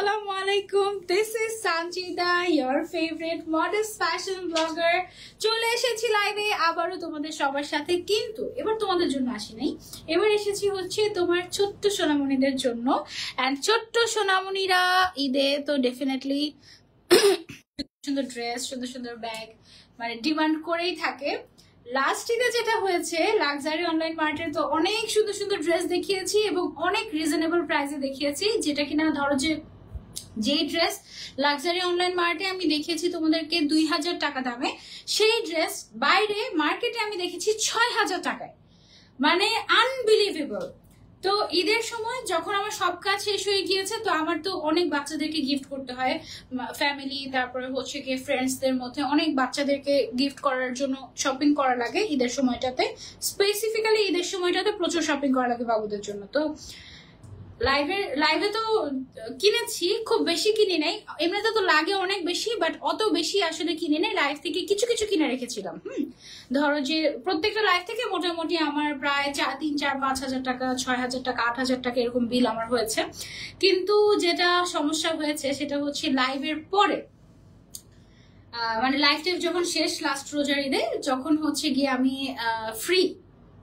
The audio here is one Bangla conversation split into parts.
Assalamu alaikum. This is Sanjida, চলে এসেছি আবারও তোমাদের সবার সাথে কিন্তু এবার তোমাদের জন্য এবার এসেছি হচ্ছে তোমার ছোট্ট সোনামণিদের জন্য অ্যান্ড ছোট্ট সোনামণিরা ঈদে তো ডেফিনেটলি সুন্দর ড্রেস সুন্দর সুন্দর ব্যাগ মানে ডিমান্ড করেই থাকে লাস্ট ঈদে যেটা হয়েছে লাক্সারি অনলাইন মার্টে তো অনেক সুন্দর সুন্দর ড্রেস দেখিয়েছি এবং অনেক রিজনেবল প্রাইসে দেখিয়েছি যেটা কিনা ধরো যে যেই ড্রেস লাক্সারি অনলাইন মার্টে আমি দেখেছি তোমাদেরকে দুই হাজার টাকা দামে সেই ড্রেস বাইরে মার্কেটে আমি দেখেছি ছয় হাজার টাকায় মানে আনবিলিভেবল তো ঈদের সময় যখন আমার সব কাজ শেষ হয়ে গিয়েছে তো আমার তো অনেক বাচ্চাদেরকে গিফট করতে হয় ফ্যামিলি তারপরে হচ্ছে গিয়ে ফ্রেন্ডসদের মধ্যে অনেক বাচ্চাদেরকে গিফট করার জন্য শপিং করা লাগে ঈদের সময়টাতে স্পেসিফিক্যালি ঈদের সময়টাতে প্রচুর শপিং করা লাগে বাবুদের জন্য তো লাইভে লাইভে তো কিনেছি খুব বেশি কিনি নাই এমনিতে তো লাগে অনেক বেশি বাট অত বেশি আসলে কিনি নাই লাইভ থেকে কিছু কিছু কিনে রেখেছিলাম হুম ধরো যে প্রত্যেকটা লাইভ থেকে মোটামুটি আমার প্রায় চার তিন চার পাঁচ হাজার টাকা ছয় হাজার টাকা আট হাজার টাকা এরকম বিল আমার হয়েছে কিন্তু যেটা সমস্যা হয়েছে সেটা হচ্ছে লাইভের পরে মানে লাইফ টাইফ যখন শেষ লাস্ট রোজার ঈদে যখন হচ্ছে গিয়ে আমি ফ্রি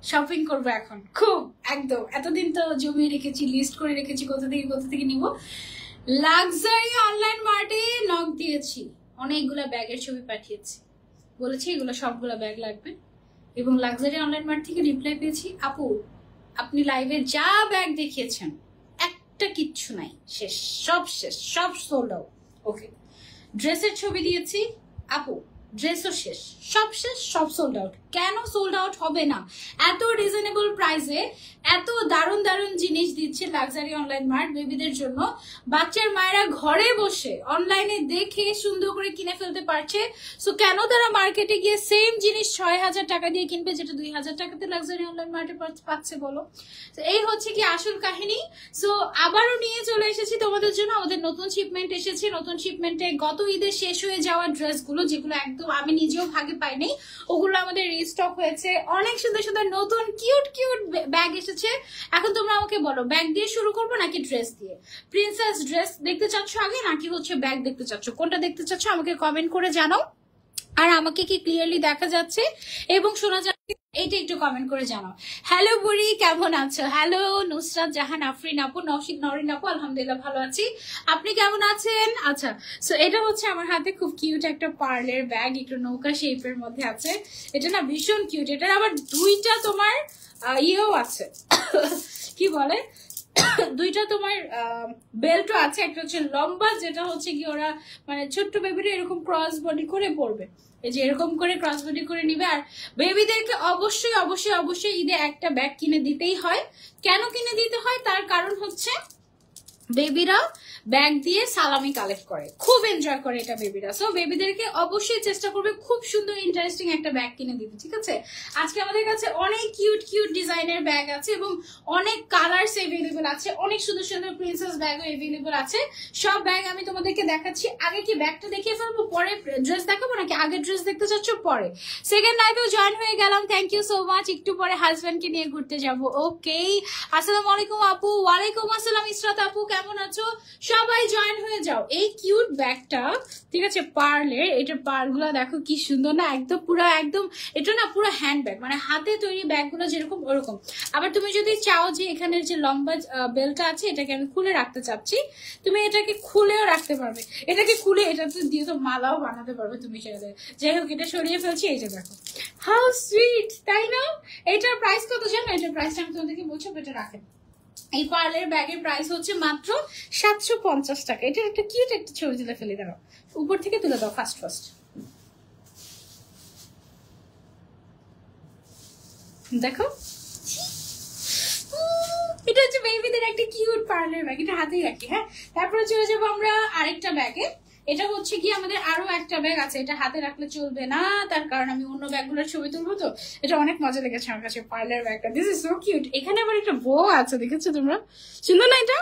শপিং করবো এখন খুব একদম এতদিন তো জমিয়ে রেখেছি লিস্ট করে রেখেছি কোথা থেকে কোথা থেকে নিব লাক্সারি অনলাইন মার্টে নক দিয়েছি অনেকগুলো ব্যাগের ছবি পাঠিয়েছি বলেছি এগুলো সবগুলো ব্যাগ লাগবে এবং লাক্সারি অনলাইন মার্ট থেকে রিপ্লাই পেয়েছি আপু আপনি লাইভে যা ব্যাগ দেখিয়েছেন একটা কিচ্ছু নাই শেষ সব শেষ সব সোল্ড ওকে ড্রেসের ছবি দিয়েছি আপু ড্রেসও শেষ সব শেষ সব সোল্ড আউট কেন সোল্ড আউট হবে না এত রিজনেবল প্রাইসে এত দারুণ দারুণ জিনিস দিচ্ছে লাক্সারি অনলাইন মার্ট বেবিদের জন্য বাচ্চার মায়েরা ঘরে বসে অনলাইনে দেখে সুন্দর করে কিনে ফেলতে পারছে সো কেন তারা মার্কেটে গিয়ে সেম জিনিস ছয় হাজার টাকা দিয়ে কিনবে যেটা দুই হাজার টাকাতে লাক্সারি অনলাইন মার্টে পাচ্ছে বলো তো এই হচ্ছে কি আসল কাহিনী সো আবারও নিয়ে চলে এসেছি তোমাদের জন্য আমাদের নতুন শিপমেন্ট এসেছে নতুন শিপমেন্টে গত ঈদে শেষ হয়ে যাওয়া ড্রেসগুলো যেগুলো একদম আমি নিজেও ভাগে পাইনি ওগুলো আমাদের রিস্টক হয়েছে অনেক সুন্দর সুন্দর নতুন কিউট কিউট ব্যাগ এসেছে এখন তোমরা আমাকে বলো ব্যাগ দিয়ে শুরু করবো নাকি ড্রেস দিয়ে প্রিন্সেস ড্রেস দেখতে চাচ্ছ আগে নাকি হচ্ছে ব্যাগ দেখতে চাচ্ছ কোনটা দেখতে চাচ্ছ আমাকে কমেন্ট করে জানাও আর আমাকে কি ক্লিয়ারলি দেখা যাচ্ছে এবং শোনা যাচ্ছে এইটা একটু কমেন্ট করে জানাও হ্যালো বুড়ি কেমন আছো হ্যালো নুসরাত জাহান আফরিন আপু নওশিদ নরিন আপু আলহামদুলিল্লাহ ভালো আছি আপনি কেমন আছেন আচ্ছা সো এটা হচ্ছে আমার হাতে খুব কিউট একটা পার্লের ব্যাগ একটু নৌকা শেপের মধ্যে আছে এটা না ভীষণ কিউট এটার আবার দুইটা তোমার ইয়েও আছে কি বলে দুইটা তোমার বেল্টও আছে একটা হচ্ছে লম্বা যেটা হচ্ছে কি ওরা মানে ছোট্ট বেবিরা এরকম ক্রস বডি করে পড়বে এই যে এরকম করে বডি করে নিবে আর বেবিদেরকে অবশ্যই অবশ্যই অবশ্যই ঈদে একটা ব্যাগ কিনে দিতেই হয় কেন কিনে দিতে হয় তার কারণ হচ্ছে বেবিরা ব্যাগ দিয়ে সালামি কালেক্ট করে খুব এনজয় করে এটা বেবিরা সো বেবিদেরকে অবশ্যই চেষ্টা করবে খুব সুন্দর ইন্টারেস্টিং একটা ব্যাগ কিনে দিবে ঠিক আছে আজকে আমাদের কাছে অনেক কিউট কিউট ডিজাইনের ব্যাগ আছে এবং অনেক কালার্স এভেলেবল আছে অনেক সুন্দর সুন্দর প্রিন্সেস ব্যাগও এভেলেবল আছে সব ব্যাগ আমি তোমাদেরকে দেখাচ্ছি আগে কি ব্যাগটা দেখিয়ে ফেলবো পরে ড্রেস দেখাবো নাকি আগে ড্রেস দেখতে চাচ্ছ পরে সেকেন্ড লাইফেও জয়েন হয়ে গেলাম থ্যাংক ইউ সো মাচ একটু পরে হাজব্যান্ডকে নিয়ে ঘুরতে যাবো ওকে আসসালামু আলাইকুম আপু ওয়ালাইকুম আসসালাম ইসরাত আপু কেমন আছো সবাই জয়েন হয়ে যাও এই কিউট ব্যাগটা ঠিক আছে পার্লে এটার পারগুলো দেখো কি সুন্দর না একদম পুরো একদম এটা না পুরো হ্যান্ড ব্যাগ মানে হাতে তৈরি ব্যাগগুলো যেরকম ওরকম আবার তুমি যদি চাও যে এখানে যে লম্বা বেলটা আছে এটাকে আমি খুলে রাখতে চাচ্ছি তুমি এটাকে খুলেও রাখতে পারবে এটাকে খুলে এটা তো দিয়ে তো মালাও বানাতে পারবে তুমি সেটা যাই হোক এটা সরিয়ে ফেলছি এইটা দেখো হাউ সুইট তাই না এটার প্রাইস কত জানো এটার প্রাইসটা আমি তোমাদেরকে বলছি এটা রাখেন এই পার্লের ব্যাগের প্রাইস হচ্ছে মাত্র সাতশো পঞ্চাশ টাকা এটার একটা কিউট একটা ছবি তুলে ফেলে দাও উপর থেকে তুলে দাও ফার্স্ট ফার্স্ট দেখো এটা হচ্ছে বেবিদের একটা কিউট পার্লার ব্যাগ এটা হাতেই রাখি হ্যাঁ তারপরে চলে যাবো আমরা আরেকটা ব্যাগে এটা হচ্ছে কি আমাদের আরো একটা ব্যাগ আছে এটা হাতে রাখলে চলবে না তার কারণ আমি অন্য ব্যাগগুলোর ছবি তুলবো তো এটা অনেক মজা লেগেছে আমার কাছে পার্লার ব্যাগটা দিস ইস সো কিউট এখানে আবার একটা বউ আছে দেখেছো তোমরা সুন্দর না এটা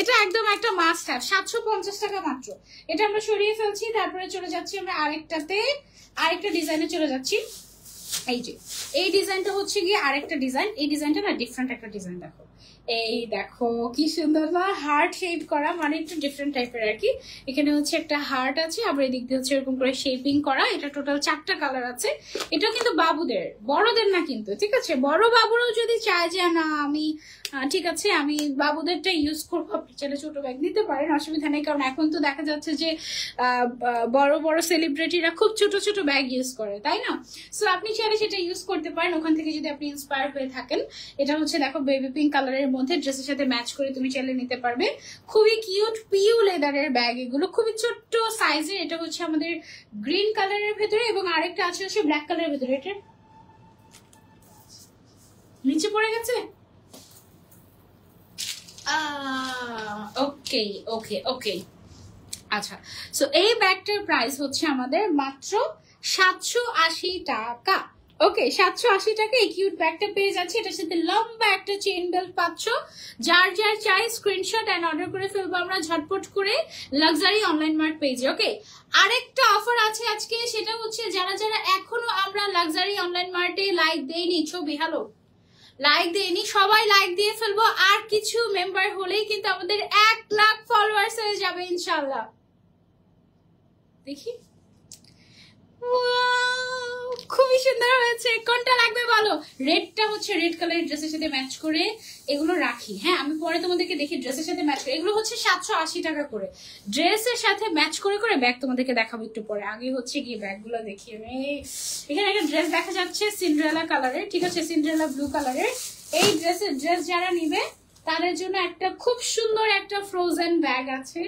এটা একদম একটা মাস্ট হ্যাভ সাতশো পঞ্চাশ টাকা মাত্র এটা আমরা সরিয়ে ফেলছি তারপরে চলে যাচ্ছি আমরা আরেকটাতে আরেকটা ডিজাইনে চলে যাচ্ছি এই যে এই ডিজাইনটা হচ্ছে গিয়ে আরেকটা ডিজাইন এই ডিজাইনটা না ডিফারেন্ট একটা ডিজাইন দেখো এই দেখো কি সুন্দর না হার্ট শেপ করা মানে একটু ডিফারেন্ট টাইপের আর কি এখানে হচ্ছে একটা হার্ট আছে আবার এদিক দিয়ে হচ্ছে এরকম করে শেপিং করা এটা টোটাল চারটা কালার আছে এটা কিন্তু বাবুদের বড়দের না কিন্তু ঠিক আছে বড় বাবুরাও যদি চায় যে না আমি ঠিক আছে আমি বাবুদেরটা ইউজ করবো আপনি চাইলে ছোটো ব্যাগ নিতে পারেন অসুবিধা নেই কারণ এখন তো দেখা যাচ্ছে যে বড় বড় সেলিব্রিটিরা খুব ছোট ছোট ব্যাগ ইউজ করে তাই না সো আপনি চাইলে সেটা ইউজ করতে পারেন ওখান থেকে যদি আপনি ইন্সপায়ার হয়ে থাকেন এটা হচ্ছে দেখো বেবি পিঙ্ক কালারের মধ্যে ড্রেসের সাথে ম্যাচ করে তুমি চাইলে নিতে পারবে খুবই কিউট পিউ লেদারের ব্যাগ এগুলো খুবই ছোট্ট সাইজের এটা হচ্ছে আমাদের গ্রিন কালারের ভেতরে এবং আরেকটা আছে হচ্ছে ব্ল্যাক কালারের ভেতরে এটা নিচে পড়ে গেছে ওকে ওকে ওকে আচ্ছা সো এই ব্যাগটার প্রাইস হচ্ছে আমাদের মাত্র সাতশো আশি টাকা ওকে সাতশো আশি টাকা এই কিউট ব্যাগটা পেয়ে যাচ্ছে এটার সাথে লম্বা একটা চেন বেল্ট পাচ্ছ যার যার চাই স্ক্রিনশট অ্যান্ড অর্ডার করে ফেলবো আমরা ঝটপট করে লাক্সারি অনলাইন মার্ট পেজে ওকে আরেকটা অফার আছে আজকে সেটা হচ্ছে যারা যারা এখনো আমরা লাক্সারি অনলাইন মার্টে লাইক দেইনি ছবি হ্যালো লাইক দেয়নি সবাই লাইক দিয়ে ফেলবো আর কিছু মেম্বার হলেই কিন্তু আমাদের এক লাখ ফলোয়ার্স হয়ে যাবে ইনশাল্লাহ দেখি খুবই সুন্দর হয়েছে কোনটা লাগবে বলো রেডটা হচ্ছে রেড কালারের ড্রেসের সাথে ম্যাচ করে এগুলো রাখি হ্যাঁ আমি পরে তোমাদেরকে দেখি ড্রেসের সাথে ম্যাচ করে এগুলো হচ্ছে সাতশো আশি টাকা করে ড্রেসের সাথে ম্যাচ করে করে ব্যাগ তোমাদেরকে দেখাবো একটু পরে আগে হচ্ছে গিয়ে ব্যাগগুলো দেখি আমি এখানে একটা ড্রেস দেখা যাচ্ছে সিন্ড্রেলা কালারের ঠিক আছে সিন্ড্রেলা ব্লু কালারের এই ড্রেসের ড্রেস যারা নিবে তাদের জন্য একটা খুব সুন্দর একটা ফ্রোজেন ব্যাগ আছে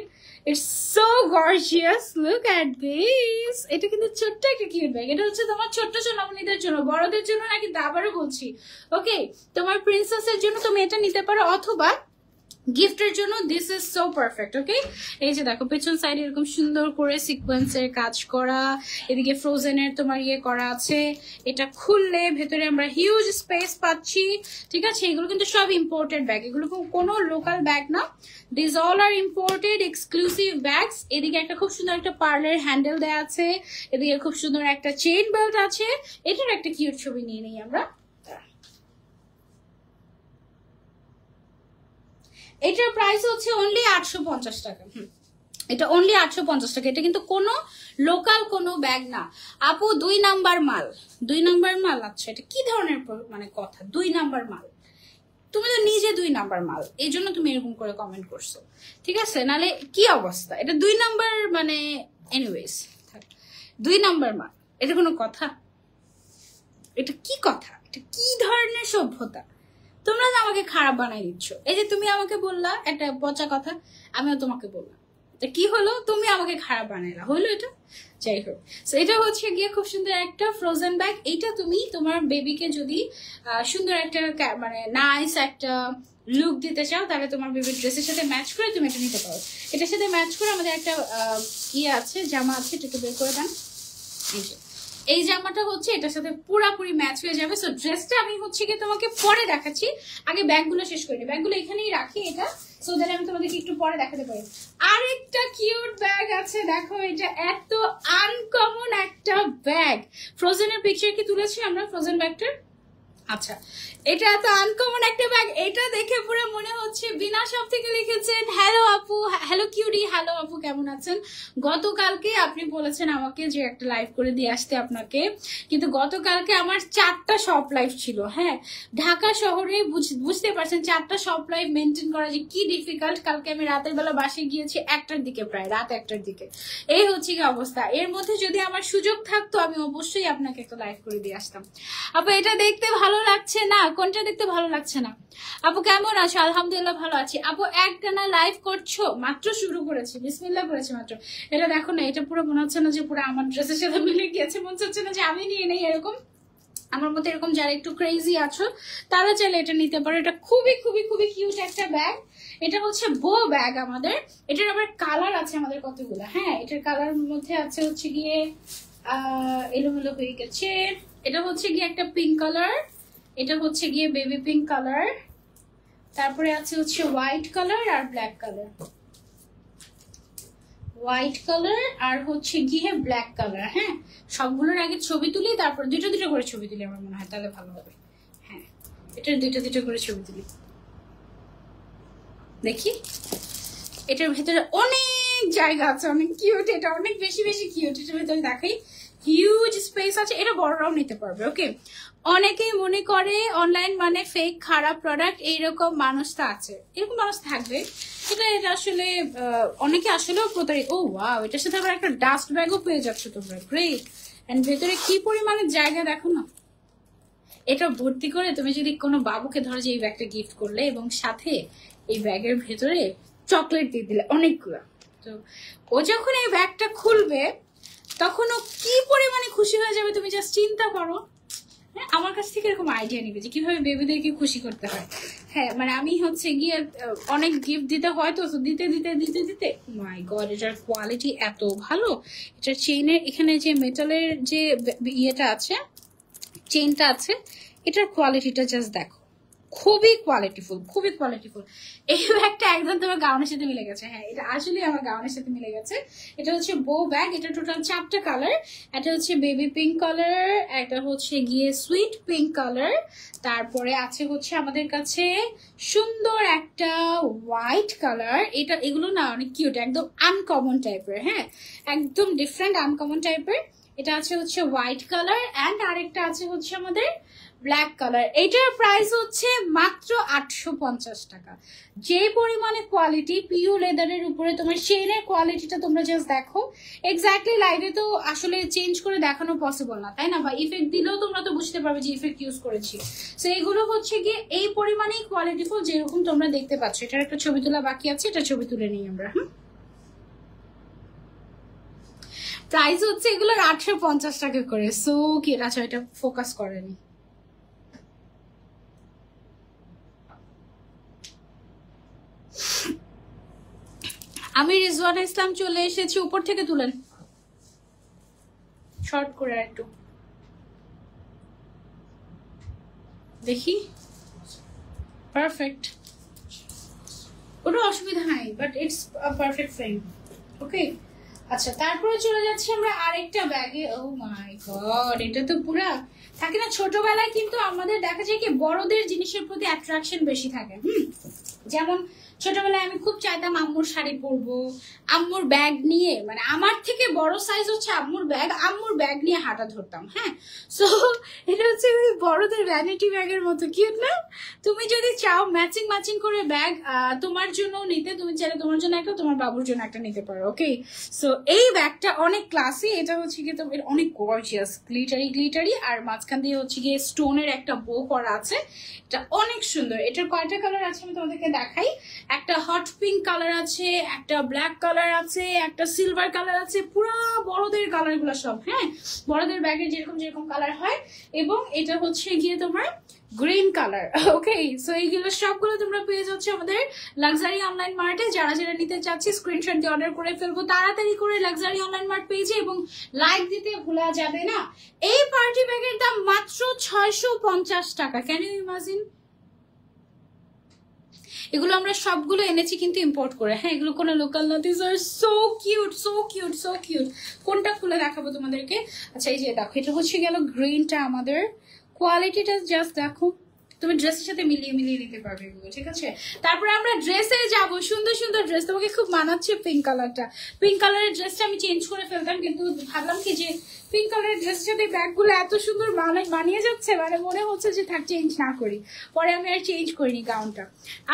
it's so gorgeous look at this এটা কিন্তু ছোট্ট একটা কিউট ব্যাগ এটা হচ্ছে তোমার ছোট্ট সোনামণিদের জন্য বড়দের জন্য নাকি কিন্তু আবারও বলছি ওকে তোমার প্রিন্সেসের জন্য তুমি এটা নিতে পারো অথবা গিফটের জন্য this is so perfect okay এই যে দেখো পেছন সাইড এরকম সুন্দর করে এর কাজ করা এদিকে ফ্রোজেনের তোমার ইয়ে করা আছে এটা খুললে ভেতরে আমরা হিউজ স্পেস পাচ্ছি ঠিক আছে এগুলো কিন্তু সব ইম্পোর্টেড ব্যাগ এগুলো কোনো লোকাল ব্যাগ না this all are imported exclusive bags এদিকে একটা খুব সুন্দর একটা পার্লার হ্যান্ডেল দেওয়া আছে এদিকে খুব সুন্দর একটা চেইন বেল্ট আছে এটার একটা কিউট ছবি নিয়ে নিই আমরা এটার প্রাইস হচ্ছে অনলি আটশো পঞ্চাশ টাকা এটা অনলি আটশো পঞ্চাশ টাকা এটা কিন্তু কোনো লোকাল কোনো ব্যাগ না আপু দুই নাম্বার মাল দুই নাম্বার মাল আচ্ছা এটা কি ধরনের মানে কথা দুই নাম্বার মাল তুমি তো নিজে দুই নাম্বার মাল এই জন্য তুমি এরকম করে কমেন্ট করছো ঠিক আছে নালে কি অবস্থা এটা দুই নাম্বার মানে এনিওয়েজ দুই নাম্বার মাল এটা কোনো কথা এটা কি কথা এটা কি ধরনের সভ্যতা তোমরা যে আমাকে খারাপ বানাই দিচ্ছ এই যে তুমি আমাকে বললা একটা পচা কথা আমিও তোমাকে বললাম তা কি হলো তুমি আমাকে খারাপ বানাইলা হলো এটা যাই হোক এটা হচ্ছে গিয়ে খুব সুন্দর একটা ফ্রোজেন ব্যাগ এইটা তুমি তোমার বেবিকে যদি সুন্দর একটা মানে নাইস একটা লুক দিতে চাও তাহলে তোমার বেবির ড্রেসের সাথে ম্যাচ করে তুমি এটা নিতে পারো এটার সাথে ম্যাচ করে আমাদের একটা ইয়ে আছে জামা আছে একটু বের করে দেন এই এই জামাটা হচ্ছে এটার সাথে পুরাপুরি ম্যাচ হয়ে যাবে সো ড্রেসটা আমি হচ্ছে কি তোমাকে পরে দেখাচ্ছি আগে ব্যাগগুলো শেষ করি ব্যাগগুলো এখানেই রাখি এটা সো দ্যাট আমি তোমাদেরকে একটু পরে দেখাতে পারি আরেকটা কিউট ব্যাগ আছে দেখো এটা এত আনকমন একটা ব্যাগ ফ্রোজেনের পিকচার কি তুলেছি আমরা ফ্রোজেন ব্যাগটার আচ্ছা এটা এত আনকমন একটা ব্যাগ এটা দেখে পুরো মনে হচ্ছে বিনা সব থেকে লিখেছেন হ্যালো আপু হ্যালো কিউরি হ্যালো আপু কেমন আছেন গতকালকে আপনি বলেছেন আমাকে যে একটা লাইভ করে দিয়ে আসতে আপনাকে কিন্তু গতকালকে আমার চারটা শপ লাইভ ছিল হ্যাঁ ঢাকা শহরে বুঝতে পারছেন চারটা শপ লাইভ মেনটেন করা যে কি ডিফিকাল্ট কালকে আমি রাতের বেলা বাসে গিয়েছি একটার দিকে প্রায় রাত একটার দিকে এই হচ্ছে কি অবস্থা এর মধ্যে যদি আমার সুযোগ থাকতো আমি অবশ্যই আপনাকে একটা লাইভ করে দিয়ে আসতাম আপু এটা দেখতে ভালো লাগছে না কোনটা দেখতে ভালো লাগছে না আপু কেমন আছো আলহামদুলিল্লাহ ভালো আছি আপু একটানা লাইভ করছো মাত্র শুরু করেছি বিসমিল্লা করেছি মাত্র এটা দেখো না এটা পুরো মনে হচ্ছে না যে পুরো আমার ড্রেসের সাথে মিলে গিয়েছে মনে হচ্ছে না যে আমি নিয়ে নেই এরকম আমার মতো এরকম যারা একটু ক্রেজি আছো তারা চাইলে এটা নিতে পারো এটা খুবই খুবই খুবই কিউট একটা ব্যাগ এটা হচ্ছে বো ব্যাগ আমাদের এটার আবার কালার আছে আমাদের কতগুলো হ্যাঁ এটার কালার মধ্যে আছে হচ্ছে গিয়ে এলোমেলো হয়ে গেছে এটা হচ্ছে গিয়ে একটা পিঙ্ক কালার এটা হচ্ছে গিয়ে বেবি পিঙ্ক কালার তারপরে আছে হচ্ছে হোয়াইট কালার আর ব্ল্যাক কালার হোয়াইট কালার আর হচ্ছে গিয়ে ব্ল্যাক কালার হ্যাঁ সবগুলোর আগে ছবি তুলি তারপর দুটো দুটো করে ছবি তুলি আমার মনে হয় তাহলে ভালো হবে হ্যাঁ এটার দুটো দুটো করে ছবি তুলি দেখি এটার ভেতরে অনেক জায়গা আছে অনেক কিউট এটা অনেক বেশি বেশি কিউট এটার ভেতরে দেখাই হিউজ স্পেস আছে এটা বড়রাও নিতে পারবে ওকে অনেকেই মনে করে অনলাইন মানে ফেক খারাপ প্রোডাক্ট এইরকম মানুষটা আছে এরকম মানুষ থাকবে সেটা এটা আসলে অনেকে আসলেও প্রতারিত ও oh, ওয়াও এটার সাথে আবার একটা ডাস্ট ব্যাগও পেয়ে যাচ্ছ তোমরা গ্রেট অ্যান্ড ভেতরে কি পরিমাণে জায়গা দেখো না এটা ভর্তি করে তুমি যদি কোনো বাবুকে ধরো যে এই ব্যাগটা গিফট করলে এবং সাথে এই ব্যাগের ভেতরে চকলেট দিয়ে দিলে অনেকগুলো তো ও যখন এই ব্যাগটা খুলবে তখন ও কি পরিমাণে খুশি হয়ে যাবে তুমি জাস্ট চিন্তা করো হ্যাঁ আমার কাছ থেকে এরকম আইডিয়া নিবে যে কীভাবে বেবিদেরকে খুশি করতে হয় হ্যাঁ মানে আমি হচ্ছে গিয়ে অনেক গিফট দিতে হয় তো দিতে দিতে দিতে দিতে মাই গড এটার কোয়ালিটি এত ভালো এটা চেইনের এখানে যে মেটালের যে ইয়েটা আছে চেইনটা আছে এটার কোয়ালিটিটা জাস্ট দেখো খুবই কোয়ালিটিফুল খুবই কোয়ালিটিফুল এই ব্যাগটা একদম তোমার গাউনের সাথে মিলে গেছে হ্যাঁ এটা আসলে আমার গাউনের সাথে মিলে গেছে এটা হচ্ছে বো ব্যাগ এটা টোটাল চারটা কালার এটা হচ্ছে বেবি পিঙ্ক কালার এটা হচ্ছে গিয়ে সুইট পিঙ্ক কালার তারপরে আছে হচ্ছে আমাদের কাছে সুন্দর একটা হোয়াইট কালার এটা এগুলো না অনেক কিউট একদম আনকমন টাইপের হ্যাঁ একদম ডিফারেন্ট আনকমন টাইপের এটা আছে হচ্ছে হোয়াইট কালার অ্যান্ড আরেকটা আছে হচ্ছে আমাদের ব্ল্যাক কালার এইটার প্রাইস হচ্ছে মাত্র আটশো পঞ্চাশ টাকা যে পরিমাণে কোয়ালিটি পিউ লেদারের উপরে তোমার চেনের কোয়ালিটিটা তোমরা জাস্ট দেখো এক্স্যাক্টলি লাইভে তো আসলে চেঞ্জ করে দেখানো পসিবল না তাই না বা ইফেক্ট দিলেও তোমরা তো বুঝতে পারবে যে ইফেক্ট ইউজ করেছি সো এইগুলো হচ্ছে গিয়ে এই পরিমাণেই কোয়ালিটিফুল যেরকম তোমরা দেখতে পাচ্ছ এটার একটা ছবি তোলা বাকি আছে এটা ছবি তুলে নিই আমরা হ্যাঁ প্রাইস হচ্ছে এগুলোর আটশো পঞ্চাশ টাকা করে সো কি আচ্ছা এটা ফোকাস করেনি আমি রিজওয়ানা ইসলাম চলে এসেছি উপর থেকে তুলেন শর্ট করে একটু দেখি পারফেক্ট কোনো অসুবিধা নাই but it's perfect frame okay আচ্ছা তারপরে চলে যাচ্ছি আমরা আরেকটা ব্যাগে ও মাই গড এটা তো পুরা থাকে না ছোটবেলায় কিন্তু আমাদের দেখা যায় কি বড়দের জিনিসের প্রতি অ্যাট্রাকশন বেশি থাকে হুম যেমন ছোটবেলায় আমি খুব চাইতাম আম্মুর শাড়ি পরবো আম্মুর ব্যাগ নিয়ে মানে আমার থেকে বড় সাইজ হচ্ছে আম্মুর ব্যাগ আম্মুর ব্যাগ নিয়ে হাঁটা ধরতাম হ্যাঁ সো এটা হচ্ছে বড়দের ভ্যানিটি ব্যাগের মতো কি না তুমি যদি চাও ম্যাচিং ম্যাচিং করে ব্যাগ তোমার জন্য নিতে তুমি চাইলে তোমার জন্য একটা তোমার বাবুর জন্য একটা নিতে পারো ওকে সো এই ব্যাগটা অনেক ক্লাসি এটা হচ্ছে গিয়ে তোমার অনেক গর্জিয়াস গ্লিটারি গ্লিটারি আর মাঝখান দিয়ে হচ্ছে গিয়ে স্টোনের একটা বো করা আছে এটা অনেক সুন্দর এটার কয়টা কালার আছে আমি তোমাদেরকে দেখাই একটা হট পিঙ্ক কালার আছে একটা ব্ল্যাক কালার আছে একটা সিলভার কালার আছে পুরো বড়দের কালারগুলো সব হ্যাঁ বড়দের ব্যাগে যেরকম যেরকম কালার হয় এবং এটা হচ্ছে গিয়ে তোমার গ্রিন কালার ওকে সো এইগুলো সবগুলো তোমরা পেয়ে যাচ্ছ আমাদের লাক্সারি অনলাইন মার্টে যারা যারা নিতে চাচ্ছি স্ক্রিনশট দিয়ে অর্ডার করে ফেলবো তাড়াতাড়ি করে লাক্সারি অনলাইন মার্ট পেয়েছে এবং লাইক দিতে ভোলা যাবে না এই পার্টি ব্যাগের দাম মাত্র ছয়শো টাকা ক্যান ইউ ইমাজিন এগুলো আমরা সবগুলো এনেছি কিন্তু ইম্পোর্ট করে হ্যাঁ এগুলো কোনো লোকাল না this are so cute so cute so cute কোনটা খুলে দেখাবো তোমাদেরকে আচ্ছা এই যে দেখো এটা হচ্ছে গেল গ্রিনটা আমাদের কোয়ালিটিটা জাস্ট দেখো তুমি ড্রেসের সাথে মিলিয়ে মিলিয়ে নিতে পারবে এগুলো ঠিক আছে তারপরে আমরা ড্রেসে যাবো সুন্দর সুন্দর ড্রেস তোমাকে খুব মানাচ্ছে পিঙ্ক কালারটা পিঙ্ক কালারের ড্রেসটা আমি চেঞ্জ করে ফেলতাম কিন্তু ভাবলাম কি যে পিঙ্ক কালারের ড্রেসের সাথে ব্যাগগুলো এত সুন্দর বানিয়ে যাচ্ছে মানে মনে হচ্ছে যে থাক চেঞ্জ না করি পরে আমি আর চেঞ্জ করিনি গাউনটা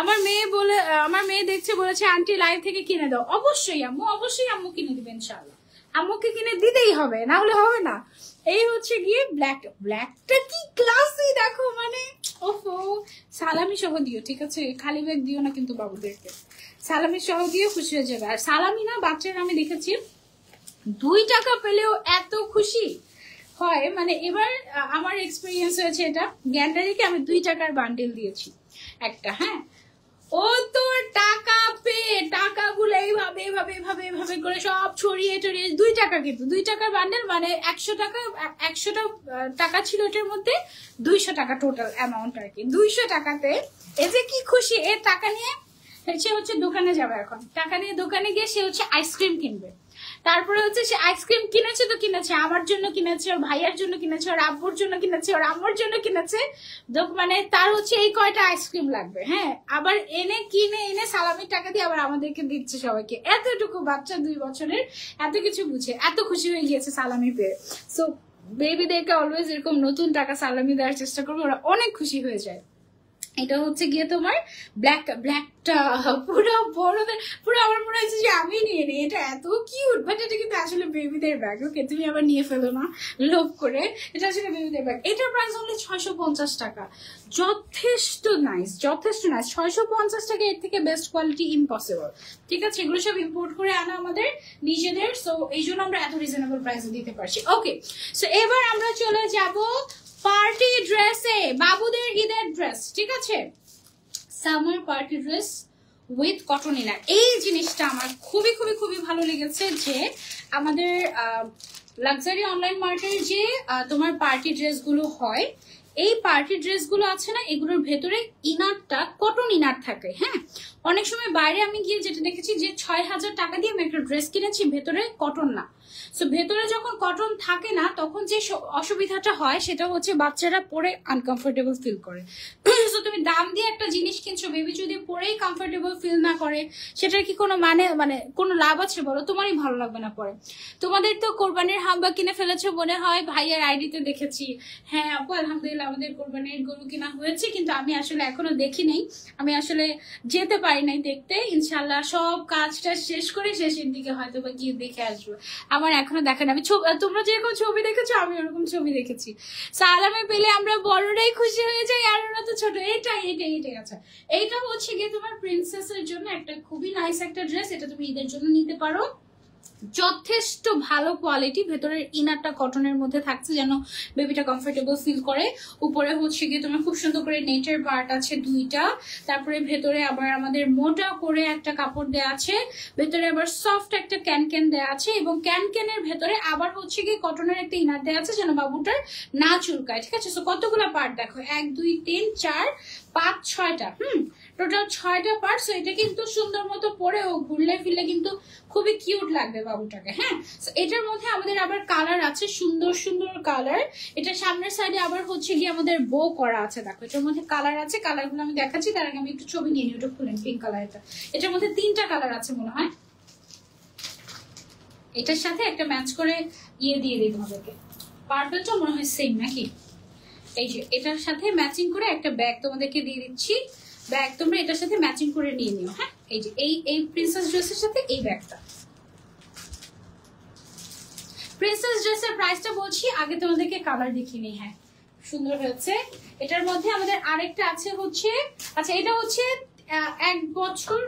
আমার মেয়ে বলে আমার মেয়ে দেখছে বলেছে আন্টি লাইভ থেকে কিনে দাও অবশ্যই আম্মু অবশ্যই আম্মু কিনে দেবেন ইনশাল্লাহ আম্মুকে কিনে দিতেই হবে না হলে হবে না এই হচ্ছে গিয়ে ব্ল্যাকটা ব্ল্যাকটা কি ক্লাসি দেখো মানে ওহো সালামি সহ দিও ঠিক আছে খালি ব্যাগ দিও না কিন্তু বাবুদেরকে সালামি সহ দিয়ে খুশি হয়ে যাবে আর সালামি না বাচ্চারা আমি দেখেছি দুই টাকা পেলেও এত খুশি হয় মানে এবার আমার এক্সপিরিয়েন্স হয়েছে এটা গ্যান্ডারিকে আমি দুই টাকার বান্ডেল দিয়েছি একটা হ্যাঁ ও টাকা পেয়ে টাকাগুলো করে সব ছড়িয়ে টড়িয়ে দুই টাকা দুই টাকার বান্ডেল মানে একশো টাকা একশোটা টাকা ছিল এটার মধ্যে দুইশো টাকা টোটাল অ্যামাউন্ট আর কি দুইশো টাকাতে খুশি এর টাকা নিয়ে সে হচ্ছে দোকানে যাবে এখন টাকা নিয়ে দোকানে গিয়ে সে হচ্ছে আইসক্রিম কিনবে তারপরে হচ্ছে সে আইসক্রিম কিনেছে তো কিনেছে আমার জন্য কিনেছে ওর ভাইয়ার জন্য কিনেছে ওর আব্বুর জন্য কিনেছে ওর আম্মুর জন্য কিনেছে মানে তার হচ্ছে এই কয়টা আইসক্রিম লাগবে হ্যাঁ আবার এনে কিনে এনে সালামির টাকা দিয়ে আবার আমাদেরকে দিচ্ছে সবাইকে এতটুকু বাচ্চা দুই বছরের এত কিছু বুঝে এত খুশি হয়ে গিয়েছে সালামি পেয়ে সো বেবিদেরকে অলওয়েজ এরকম নতুন টাকা সালামি দেওয়ার চেষ্টা করবো ওরা অনেক খুশি হয়ে যায় এটা হচ্ছে গিয়ে তোমার ব্ল্যাক ব্ল্যাক কিউটটা পুরো বড়দের পুরো আমার মনে হয়েছে যে আমি নিয়ে নিই এটা এত কিউট বাট এটা কিন্তু আসলে বেবিদের ব্যাগ ওকে তুমি আবার নিয়ে ফেলো না লোভ করে এটা আসলে বেবিদের ব্যাগ এটার প্রাইস হলো ছয়শো পঞ্চাশ টাকা যথেষ্ট নাইস যথেষ্ট নাইস ছয়শো পঞ্চাশ টাকা এর থেকে বেস্ট কোয়ালিটি ইম্পসিবল ঠিক আছে এগুলো সব ইম্পোর্ট করে আনা আমাদের নিজেদের সো এই জন্য আমরা এত রিজনেবল প্রাইসে দিতে পারছি ওকে সো এবার আমরা চলে যাব পার্টি ড্রেসে বাবুদের ঈদের ড্রেস ঠিক আছে summer party dress with cotton inner এই জিনিসটা আমার খুবই খুবই খুবই ভালো লেগেছে যে আমাদের লাক্সারি অনলাইন মার্কেটের যে তোমার পার্টি ড্রেসগুলো হয় এই পার্টি ড্রেসগুলো আছে না এগুলোর ভেতরে ইনারটা কটন ইনার থাকে হ্যাঁ অনেক সময় বাইরে আমি গিয়ে যেটা দেখেছি যে ছয় হাজার টাকা দিয়ে আমি একটা ড্রেস কিনেছি ভেতরে কটন না সো ভেতরে যখন কটন থাকে না তখন যে অসুবিধাটা হয় সেটা হচ্ছে বাচ্চারা পরে আনকমফোর্টেবল ফিল করে সো তুমি দাম দিয়ে একটা জিনিস কিনছো বেবি যদি পরেই কমফোর্টেবল ফিল না করে সেটার কি কোনো মানে মানে কোনো লাভ আছে বলো তোমারই ভালো লাগবে না পরে তোমাদের তো কোরবানির হাম্বা কিনে ফেলেছো মনে হয় ভাইয়ের আইডিতে দেখেছি হ্যাঁ আপু আলহামদুলিল্লাহ আমাদের কোরবানির গরু কিনা হয়েছে কিন্তু আমি আসলে এখনো দেখি নেই আমি আসলে যেতে পারি নাই দেখতে ইনশাল্লাহ সব কাজটা শেষ করে শেষের দিকে হয়তো বা গিয়ে দেখে আসবো আমার এখনো দেখেন আমি তোমরা যেরকম ছবি দেখেছো আমি ওরকম ছবি দেখেছি সালামে পেলে আমরা বড়রাই খুশি হয়ে যাই আর ওরা তো ছোট এটাই এটাই এটাই আচ্ছা এইটা হচ্ছে গিয়ে তোমার প্রিন্সেসের জন্য একটা খুবই নাইস একটা ড্রেস এটা তুমি ঈদের জন্য নিতে পারো যথেষ্ট ভালো কোয়ালিটি ভেতরের ইনারটা কটনের মধ্যে থাকছে যেন বেবিটা কমফোর্টেবল ফিল করে উপরে হচ্ছে গিয়ে তোমার খুব সুন্দর করে নেটের পার্ট আছে দুইটা তারপরে ভেতরে আবার আমাদের মোটা করে একটা কাপড় দেয়া আছে ভেতরে আবার সফট একটা ক্যানক্যান দেয়া আছে এবং ক্যানক্যানের ভেতরে আবার হচ্ছে গিয়ে কটনের একটা ইনার দেয়া আছে যেন বাবুটার না চুলকায় ঠিক আছে সো কতগুলো পার্ট দেখো এক দুই তিন চার পাঁচ ছয়টা হুম টোটাল ছয়টা পার্ট সো এটা কিন্তু সুন্দর মতো পরে ও ঘুরলে ফিরলে কিন্তু খুবই কিউট লাগবে বাবুটাকে হ্যাঁ এটার মধ্যে আমাদের আবার কালার আছে সুন্দর সুন্দর কালার এটা সামনের সাইডে আবার হচ্ছে গিয়ে আমাদের বো করা আছে দেখো এটার মধ্যে কালার আছে কালারগুলো আমি দেখাচ্ছি তার আগে আমি একটু ছবি নিয়ে নিই ওটা খুলেন পিঙ্ক এটা এটার মধ্যে তিনটা কালার আছে মনে হয় এটার সাথে একটা ম্যাচ করে ইয়ে দিয়ে দিই তোমাদেরকে পার্পলটা মনে হয় সেম নাকি এই যে এটার সাথে ম্যাচিং করে একটা ব্যাগ তোমাদেরকে দিয়ে দিচ্ছি ব্যাগ তোমরা এটার সাথে ম্যাচিং করে নিয়ে নিও হ্যাঁ এই যে এই এই প্রিন্সেস ড্রেসের সাথে এই ব্যাগটা প্রিন্সেস ড্রেসের প্রাইসটা বলছি আগে তোমাদেরকে কালার দেখিয়ে হ্যাঁ সুন্দর হয়েছে এটার মধ্যে আমাদের আরেকটা আছে হচ্ছে আচ্ছা এটা হচ্ছে এক বছর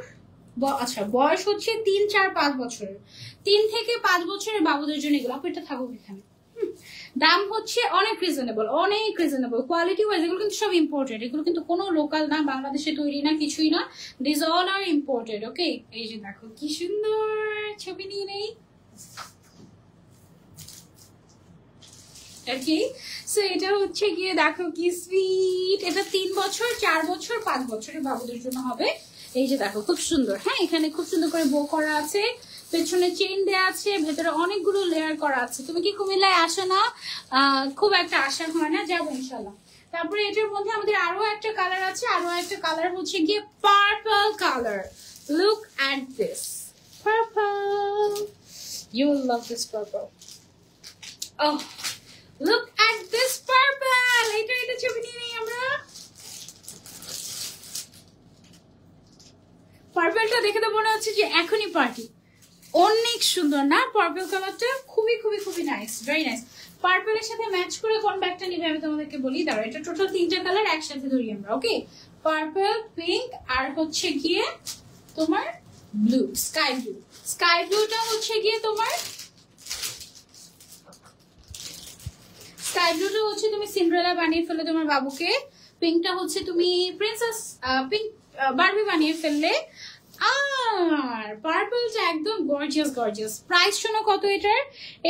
আচ্ছা বয়স হচ্ছে তিন চার পাঁচ বছরের তিন থেকে পাঁচ বছরের বাবুদের জন্য এগুলো এটা থাকুক এখানে দাম হচ্ছে অনেক রিজনেবল অনেক রিজনেবল কোয়ালিটি ওয়াইজ এগুলো কিন্তু সব ইম্পোর্টেড এগুলো কিন্তু কোনো লোকাল না বাংলাদেশে তৈরি না কিছুই না this all are imported okay এই যে দেখো কি সুন্দর ছবি নিয়ে নেই এটা হচ্ছে গিয়ে দেখো কি সুইট এটা তিন বছর চার বছর পাঁচ বছরের বাবুদের জন্য হবে এই যে দেখো খুব সুন্দর হ্যাঁ এখানে খুব সুন্দর করে বো করা আছে পেছনে চেইন দেয়া আছে ভেতরে অনেকগুলো লেয়ার করা আছে তুমি কি কুমিল্লায় আসো না খুব একটা আশা হয় না যাবো ইনশাল্লাহ তারপরে এটার মধ্যে আমাদের আরো একটা কালার আছে আরো একটা কালার হচ্ছে গিয়ে purple colour look at this purple you love this purple oh look at this purple এটা এটা ছবি নিয়ে নেই আমরা পার্পলটা দেখে তো মনে হচ্ছে যে এখনই পার্টি অনেক সুন্দর না পার্পল কালারটা খুবই খুবই খুবই নাইস ভেরি নাইস পার্পলের সাথে ম্যাচ করে কোন ব্যাগটা নিবে আমি তোমাদেরকে বলি দাঁড়ো এটা টোটাল তিনটা কালার একসাথে ধরি আমরা ওকে পার্পল পিঙ্ক আর হচ্ছে গিয়ে তোমার ব্লু স্কাই ব্লু স্কাই ব্লুটা হচ্ছে গিয়ে তোমার স্কাই ব্লুটা হচ্ছে তুমি সিন্ড্রেলা বানিয়ে ফেলে তোমার বাবুকে পিঙ্কটা হচ্ছে তুমি প্রিন্সেস পিঙ্ক বারবি বানিয়ে ফেললে আর পার্পলটা একদম গর্জিয়াস গর্জিয়াস প্রাইস শোনো কত এটার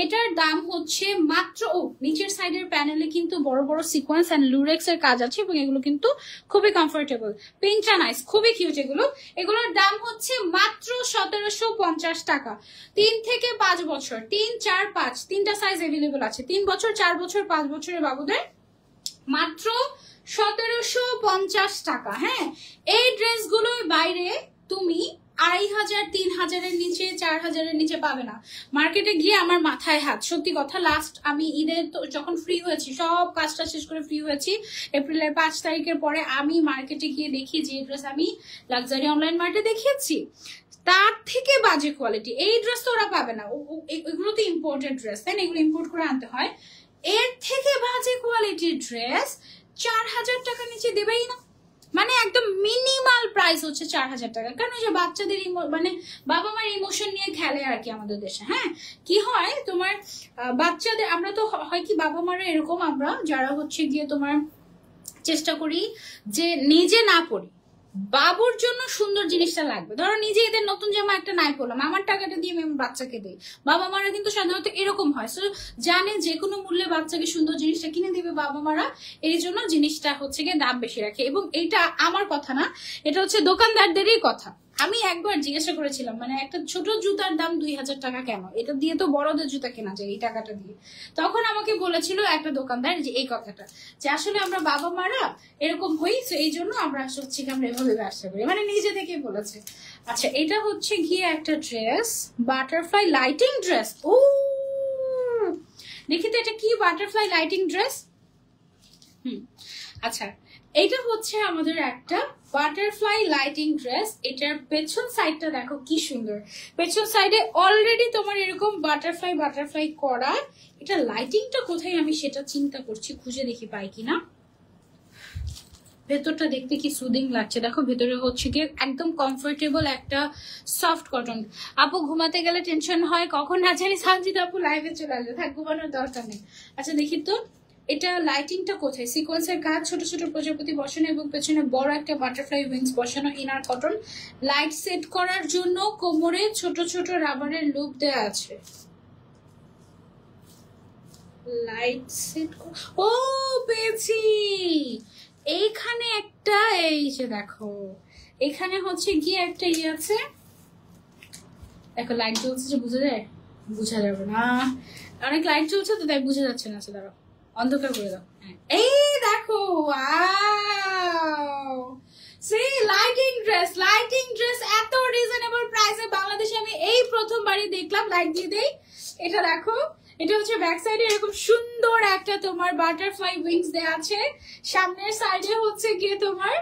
এটার দাম হচ্ছে মাত্র ও নিচের সাইডের প্যানেলে কিন্তু বড় বড় সিকোয়েন্স অ্যান্ড লুরেক্স এর কাজ আছে এবং এগুলো কিন্তু খুবই কমফোর্টেবল পিঙ্কটা নাইস খুবই কিউট এগুলো এগুলোর দাম হচ্ছে মাত্র সতেরোশো পঞ্চাশ টাকা তিন থেকে পাঁচ বছর তিন চার পাঁচ তিনটা সাইজ অ্যাভেলেবল আছে তিন বছর চার বছর পাঁচ বছরের বাবুদের মাত্র সতেরোশো পঞ্চাশ টাকা হ্যাঁ এই ড্রেসগুলোর বাইরে তুমি আড়াই হাজার তিন হাজারের নিচে চার হাজারের নিচে পাবে না মার্কেটে গিয়ে আমার মাথায় হাত সত্যি কথা লাস্ট আমি ঈদের তো যখন ফ্রি হয়েছি সব কাজটা শেষ করে ফ্রি হয়েছি এপ্রিলের পাঁচ তারিখের পরে আমি মার্কেটে গিয়ে দেখি যে ড্রেস আমি লাক্সারি অনলাইন মার্কেটে দেখিয়েছি তার থেকে বাজে কোয়ালিটি এই ড্রেস তো ওরা পাবে না এগুলো তো ইম্পোর্টেড ড্রেস তাই না এগুলো ইম্পোর্ট করে আনতে হয় এর থেকে বাজে কোয়ালিটির ড্রেস চার হাজার টাকা নিচে দেবেই না মানে একদম মিনিমাল প্রাইস হচ্ছে চার হাজার টাকা কারণ ওই যে বাচ্চাদের মানে বাবা মার ইমোশন নিয়ে খেলে আর কি আমাদের দেশে হ্যাঁ কি হয় তোমার বাচ্চাদের আমরা তো হয় কি বাবা মারা এরকম আমরা যারা হচ্ছে গিয়ে তোমার চেষ্টা করি যে নিজে না পড়ি বাবুর জন্য সুন্দর জিনিসটা লাগবে ধরো নিজে এদের নতুন জামা একটা নাই পড়লাম আমার টাকাটা দিয়ে আমি আমার বাচ্চাকে দিই বাবা মারা কিন্তু সাধারণত এরকম হয় সো জানে যে কোনো মূল্যে বাচ্চাকে সুন্দর জিনিসটা কিনে দিবে বাবা মারা এই জন্য জিনিসটা হচ্ছে গিয়ে দাম বেশি রাখে এবং এটা আমার কথা না এটা হচ্ছে দোকানদারদেরই কথা আমি একবার জিজ্ঞাসা করেছিলাম মানে একটা ছোট জুতার দাম দুই হাজার টাকা কেন এটা দিয়ে তো বড়দের জুতা কেনা যায় এই টাকাটা দিয়ে তখন আমাকে বলেছিল একটা দোকানদার যে এই কথাটা যে আসলে আমরা বাবা মারা এরকম হই তো এই জন্য আমরা হচ্ছে কি আমরা এভাবে ব্যবসা করি মানে নিজে থেকেই বলেছে আচ্ছা এটা হচ্ছে গিয়ে একটা ড্রেস বাটারফ্লাই লাইটিং ড্রেস ও দেখি তো এটা কি বাটারফ্লাই লাইটিং ড্রেস হুম আচ্ছা এটা হচ্ছে আমাদের একটা বাটারফ্লাই লাইটিং ড্রেস এটার পেছন সাইডটা দেখো কি সুন্দর পেছন সাইডে অলরেডি তোমার এরকম বাটারফ্লাই বাটারফ্লাই করা এটা লাইটিংটা কোথায় আমি সেটা চিন্তা করছি খুঁজে দেখি পাই কিনা ভেতরটা দেখতে কি সুদিং লাগছে দেখো ভেতরে হচ্ছে কি একদম কমফোর্টেবল একটা সফট কটন আপু ঘুমাতে গেলে টেনশন হয় কখন না জানি সানজিত আপু লাইভে চলে আসবে থাক ঘুমানোর দরকার নেই আচ্ছা দেখি তো এটা লাইটিংটা কোথায় সিকোয়েন্সের কাজ ছোট ছোট প্রজাপতি বসানো এবং পেছনে বড় একটা বাটারফ্লাই উইংস বসানো ইনার কটন লাইট সেট করার জন্য কোমরে ছোট ছোট রাবারের লুপ দেয়া আছে লাইট সেট ও পেয়েছি এইখানে একটা এই যে দেখো এখানে হচ্ছে গিয়ে একটা ইয়ে আছে দেখো লাইট জ্বলছে যে বোঝা যায় বুঝা যাবে না অনেক লাইট চলছে তো তাই বোঝা যাচ্ছে না আচ্ছা দাঁড়াও অন্ধকার করে দাও হ্যাঁ। এই দেখো সেই লাইটিং ড্রেস লাইটিং ড্রেস এত রিজনেবল প্রাইসে বাংলাদেশে আমি এই প্রথমবারই দেখলাম লাইট দিয়ে দেই এটা দেখো এটা হচ্ছে ব্যাক সাইডে এরকম সুন্দর একটা তোমার বাটারফ্লাই উইংস দেয়া আছে সামনের সাইডে হচ্ছে গিয়ে তোমার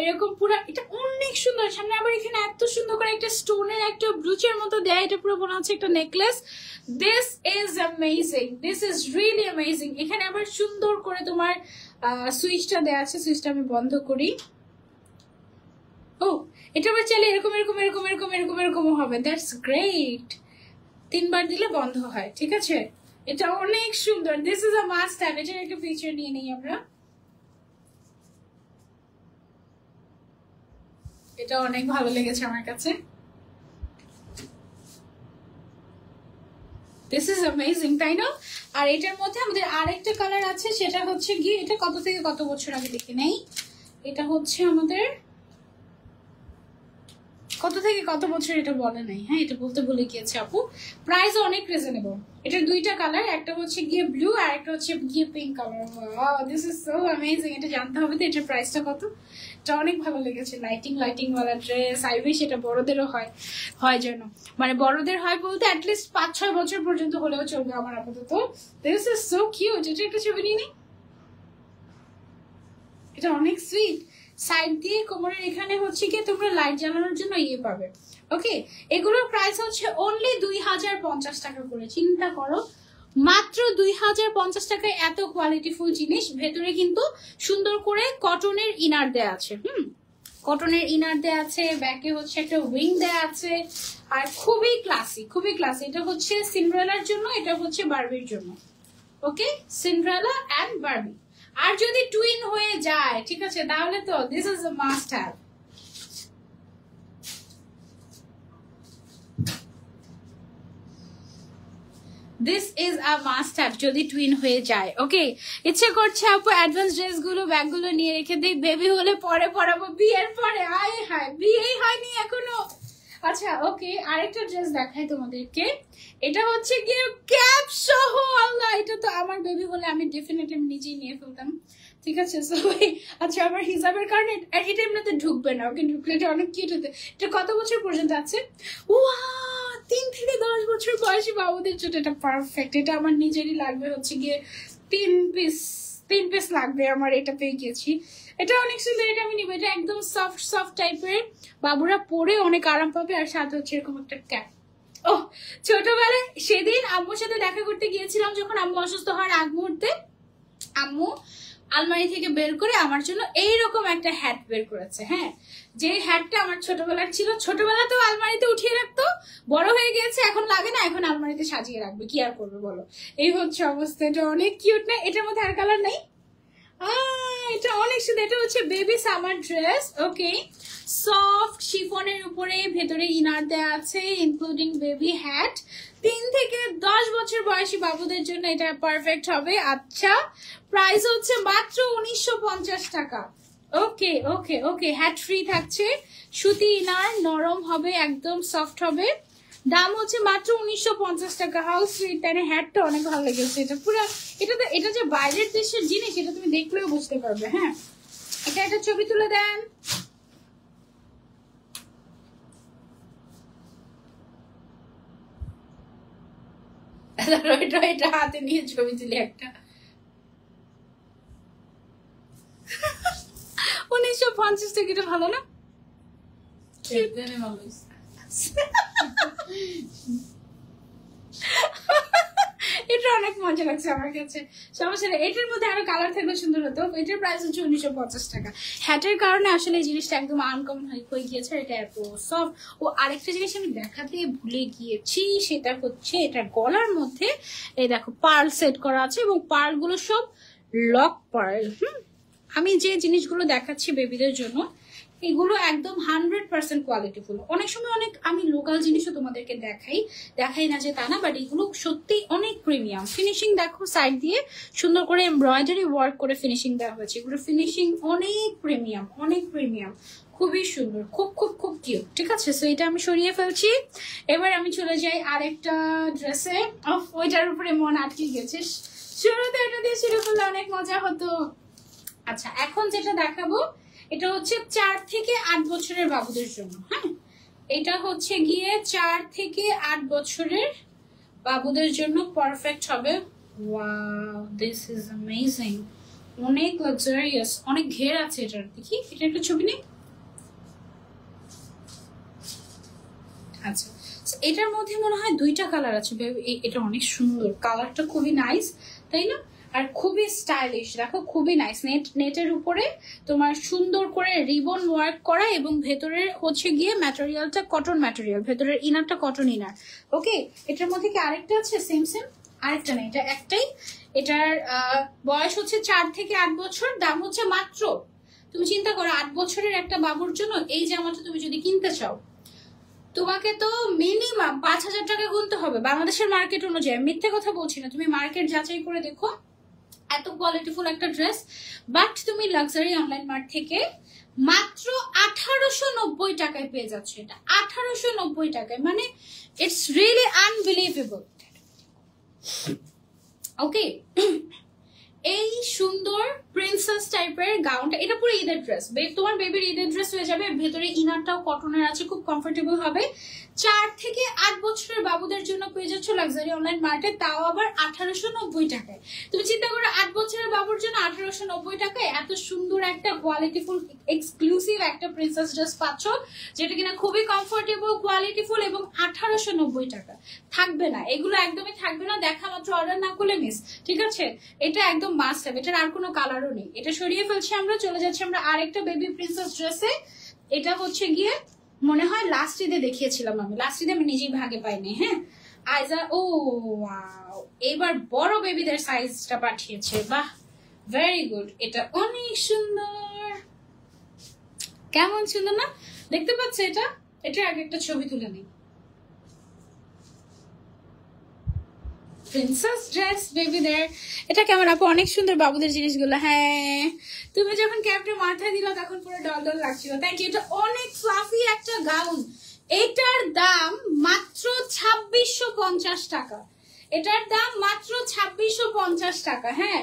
এরকম পুরো এটা অনেক সুন্দর সামনে আবার এখানে এত সুন্দর করে একটা স্টোনের একটা ব্রুচের মতো দেয়া এটা পুরো মনে হচ্ছে একটা necklace this is amazing this is really amazing এখানে আবার সুন্দর করে তোমার সুইচটা দেয়া আছে সুইচটা আমি বন্ধ করি ও এটা আবার চাইলে এরকম এরকম এরকম এরকম এরকম এরকমও হবে দ্যাটস গ্রেট তিনবার দিলে বন্ধ হয় ঠিক আছে এটা অনেক সুন্দর this is a must have এটার একটা ফিচার নিয়ে নিই আমরা এটা অনেক ভালো লেগেছে আমার কাছে দিস ইজ অ্যামেজিং তাই না আর এটার মধ্যে আমাদের আরেকটা কালার আছে সেটা হচ্ছে গিয়ে এটা কত থেকে কত বছর আগে দেখে নেই এটা হচ্ছে আমাদের কত থেকে কত বছর এটা বলে নাই হ্যাঁ এটা বলতে ভুলে গিয়েছে আপু প্রাইস অনেক রিজনেবল এটা দুইটা কালার একটা হচ্ছে গিয়ে ব্লু আর একটা হচ্ছে গিয়ে pink colour this is so amazing এটা জানতে হবে তো এটার প্রাইসটা কত এটা অনেক ভালো লেগেছে লাইটিং লাইটিং ওয়ালা ড্রেস আই উইশ এটা বড়দেরও হয় হয় যেন মানে বড়দের হয় বলতে অ্যাটলিস্ট পাঁচ ছয় বছর পর্যন্ত হলেও চলবে আমার আপাতত দিস ইজ সো কিউট এটা একটা ছবি নিয়ে এটা অনেক সুইট সাইড দিয়ে কোমরের এখানে হচ্ছে কি তোমরা লাইট জ্বালানোর জন্য ইয়ে পাবে ওকে এগুলোর প্রাইস হচ্ছে অনলি দুই হাজার পঞ্চাশ টাকা করে চিন্তা করো মাত্র দুই হাজার পঞ্চাশ টাকায় এত কোয়ালিটিফুল জিনিস ভেতরে কিন্তু সুন্দর করে কটনের ইনার দেয়া আছে হুম কটনের ইনার দেয়া আছে ব্যাকে হচ্ছে একটা উইং দেয়া আছে আর খুবই ক্লাসি খুবই ক্লাসি এটা হচ্ছে সিন্ড্রেলার জন্য এটা হচ্ছে বার্বির জন্য ওকে সিন্ড্রেলা অ্যান্ড বার্বি আর যদি টুইন হয়ে যায় ঠিক আছে তাহলে তো this is a must have this is a must have যদি টুইন হয়ে যায় ওকে ইচ্ছে করছে আপু অ্যাডভান্স ব্যাগ গুলো নিয়ে রেখে দিই বেবি হলে পরে পড়াবো বিয়ের পরে আয় হায় বিয়েই হয়নি এখনো আচ্ছা ওকে আরেকটা ড্রেস দেখাই তোমাদেরকে এটা হচ্ছে গিয়ে ক্যাপ সহ আল্লাহ এটা তো আমার বেবি বলে আমি ডেফিনেটলি আমি নিজেই নিয়ে ফেলতাম ঠিক আছে সো আচ্ছা আমার হিসাবের কারণে এটা এমনিতে ঢুকবে না ওকে ঢুকলে এটা অনেক কিউট হতে এটা কত বছর পর্যন্ত আছে ওয়া তিন থেকে দশ বছর বয়সী বাবুদের জন্য এটা পারফেক্ট এটা আমার নিজেরই লাগবে হচ্ছে গিয়ে তিন পিস তিন পিস লাগবে আমার এটা পেয়ে গেছি এটা অনেক সুন্দর এটা আমি নিব এটা একদম সফট সফট টাইপের বাবুরা পরে অনেক আরাম পাবে আর সাথে হচ্ছে এরকম একটা ক্যাপ ও ছোটবেলায় সেদিন আম্মুর সাথে দেখা করতে গিয়েছিলাম যখন আম্মু অসুস্থ হওয়ার আগ মুহূর্তে আম্মু আলমারি থেকে বের করে আমার জন্য এইরকম একটা হ্যাট বের করেছে হ্যাঁ যে হ্যাটটা আমার ছোটবেলার ছিল তো আলমারিতে উঠিয়ে রাখতো বড় হয়ে গেছে এখন লাগে না এখন আলমারিতে সাজিয়ে রাখবে কি আর করবে বলো এই হচ্ছে অবস্থা এটা অনেক কিউট না এটার মধ্যে আর কালার নেই এটা অনেক সুন্দর এটা হচ্ছে baby summer dress okay soft শিফনের ভেতরে ইনার দেওয়া আছে ইনক্লুডিং বেবি হ্যাট তিন থেকে দশ বছর বয়সী বাবুদের জন্য এটা পারফেক্ট হবে আচ্ছা প্রাইস হচ্ছে মাত্র উনিশশো টাকা ওকে ওকে ওকে হ্যাট ফ্রি থাকছে সুতি ইনার নরম হবে একদম সফট হবে দাম হচ্ছে মাত্র উনিশশো পঞ্চাশ টাকা হাউস রিটার্নে হ্যাটটা অনেক ভালো লেগেছে এটা পুরো এটা তো এটা যে বাইরের দেশের জিনিস এটা তুমি দেখলেও বুঝতে পারবে হ্যাঁ এটা একটা ছবি তুলে দেন হাতে নিয়ে ছবি তুলি একটা উনিশশো পঞ্চাশ টাকা ভালো না এটা অনেক মজা লাগছে আমার কাছে সমস্যা এটার মধ্যে আরো কালার থাকলে সুন্দর হতো এটার প্রাইস হচ্ছে উনিশশো পঞ্চাশ টাকা হ্যাটের কারণে আসলে এই জিনিসটা একদম আনকমন হয়ে গিয়েছে এটা এত সফট ও আরেকটা জিনিস আমি দেখাতে ভুলে গিয়েছি সেটা হচ্ছে এটার গলার মধ্যে এই দেখো পার্ল সেট করা আছে এবং পার্লগুলো সব লক পার্ল হুম আমি যে জিনিসগুলো দেখাচ্ছি বেবিদের জন্য এগুলো একদম হান্ড্রেড পার্সেন্ট কোয়ালিটিফুল অনেক সময় অনেক আমি লোকাল জিনিসও তোমাদেরকে দেখাই দেখাই না যে তা না বাট এগুলো সত্যি অনেক প্রিমিয়াম ফিনিশিং দেখো সাইড দিয়ে সুন্দর করে এমব্রয়ডারি ওয়ার্ক করে ফিনিশিং দেওয়া হয়েছে এগুলো ফিনিশিং অনেক প্রিমিয়াম অনেক প্রিমিয়াম খুবই সুন্দর খুব খুব খুব কিউ ঠিক আছে সো এটা আমি সরিয়ে ফেলছি এবার আমি চলে যাই আরেকটা ড্রেসে ওইটার উপরে মন আটকে গেছে শুরুতে এটা দিয়ে শুরু করলে অনেক মজা হতো আচ্ছা এখন যেটা দেখাবো এটা হচ্ছে চার থেকে আট বছরের বাবুদের জন্য হ্যাঁ এটা হচ্ছে গিয়ে চার থেকে আট বছরের বাবুদের জন্য পারফেক্ট হবে দিস ইজ অ্যামেজিং অনেক লাক্সারিয়াস অনেক ঘের আছে এটার দেখি এটা একটা ছবি নেই আচ্ছা, আচ্ছা এটার মধ্যে মনে হয় দুইটা কালার আছে এটা অনেক সুন্দর কালারটা খুবই নাইস তাই না আর খুবই স্টাইলিশ দেখো খুবই নাইস নেট নেটের উপরে তোমার সুন্দর করে রিবন ওয়ার্ক করা এবং ভেতরের হচ্ছে গিয়ে ম্যাটেরিয়ালটা কটন ম্যাটেরিয়াল ভেতরের ইনারটা কটন ইনার ওকে এটার মধ্যে কি আরেকটা আছে সেম সেম আরেকটা নেই এটা একটাই এটার বয়স হচ্ছে চার থেকে আট বছর দাম হচ্ছে মাত্র তুমি চিন্তা করো আট বছরের একটা বাবুর জন্য এই জামাটা তুমি যদি কিনতে চাও তোমাকে তো মিনিমাম পাঁচ হাজার টাকা গুনতে হবে বাংলাদেশের মার্কেট অনুযায়ী মিথ্যে কথা বলছি না তুমি মার্কেট যাচাই করে দেখো এত কোয়ালিটিফুল একটা ড্রেস বাট তুমি লাক্সারি অনলাইন মার্ট থেকে মাত্র আঠারোশো নব্বই টাকায় পেয়ে যাচ্ছ এটা আঠারোশো নব্বই টাকায় মানে ইটস রিয়েলি আনবিলিভেবল ওকে এই সুন্দর প্রিন্সেস টাইপের গাউনটা এটা পুরো ঈদের ড্রেস তোমার বেবির ঈদের ড্রেস হয়ে যাবে ভেতরে ইনারটাও কটনের আছে খুব কমফোর্টেবল হবে চার থেকে আট বছরের বাবুদের জন্য পেয়ে যাচ্ছ লাক্সারি অনলাইন মার্কেট তাও আবার আঠারোশো নব্বই টাকায় তুমি চিন্তা করো আট বছরের বাবুর জন্য আঠারোশো নব্বই টাকায় এত সুন্দর একটা কোয়ালিটিফুল এক্সক্লুসিভ একটা প্রিন্সেস ড্রেস পাচ্ছ যেটা কিনা খুবই কমফোর্টেবল কোয়ালিটিফুল এবং আঠারোশো নব্বই টাকা থাকবে না এগুলো একদমই থাকবে না দেখা মাত্র অর্ডার না করলে মিস ঠিক আছে এটা একদম মাস্ট হ্যাভ এটার আর কোনো কালারও নেই এটা সরিয়ে ফেলছি আমরা চলে যাচ্ছি আমরা আরেকটা বেবি প্রিন্সেস ড্রেসে এটা হচ্ছে গিয়ে মনে হয় লাস্ট ঈদে দেখিয়েছিলাম আমি লাস্ট ঈদে আমি নিজেই ভাগে পাইনি হ্যাঁ আইজা ও এবার বড় বেবিদের সাইজটা পাঠিয়েছে বাহ ভেরি গুড এটা অনেক সুন্দর কেমন সুন্দর না দেখতে পাচ্ছে এটা এটা আগে একটা ছবি তুলে নিই প্রিন্সেস ড্রেস বেবিদের এটা কেমন আপু অনেক সুন্দর বাবুদের জিনিসগুলো হ্যাঁ তুমি যখন ক্যাপটা মাথায় দিল তখন পুরো ডল ডল লাগছিল থ্যাংক ইউ এটা অনেক ফ্লাফি একটা গাউন এটার দাম মাত্র ছাব্বিশশো পঞ্চাশ টাকা এটার দাম মাত্র ছাব্বিশশো পঞ্চাশ টাকা হ্যাঁ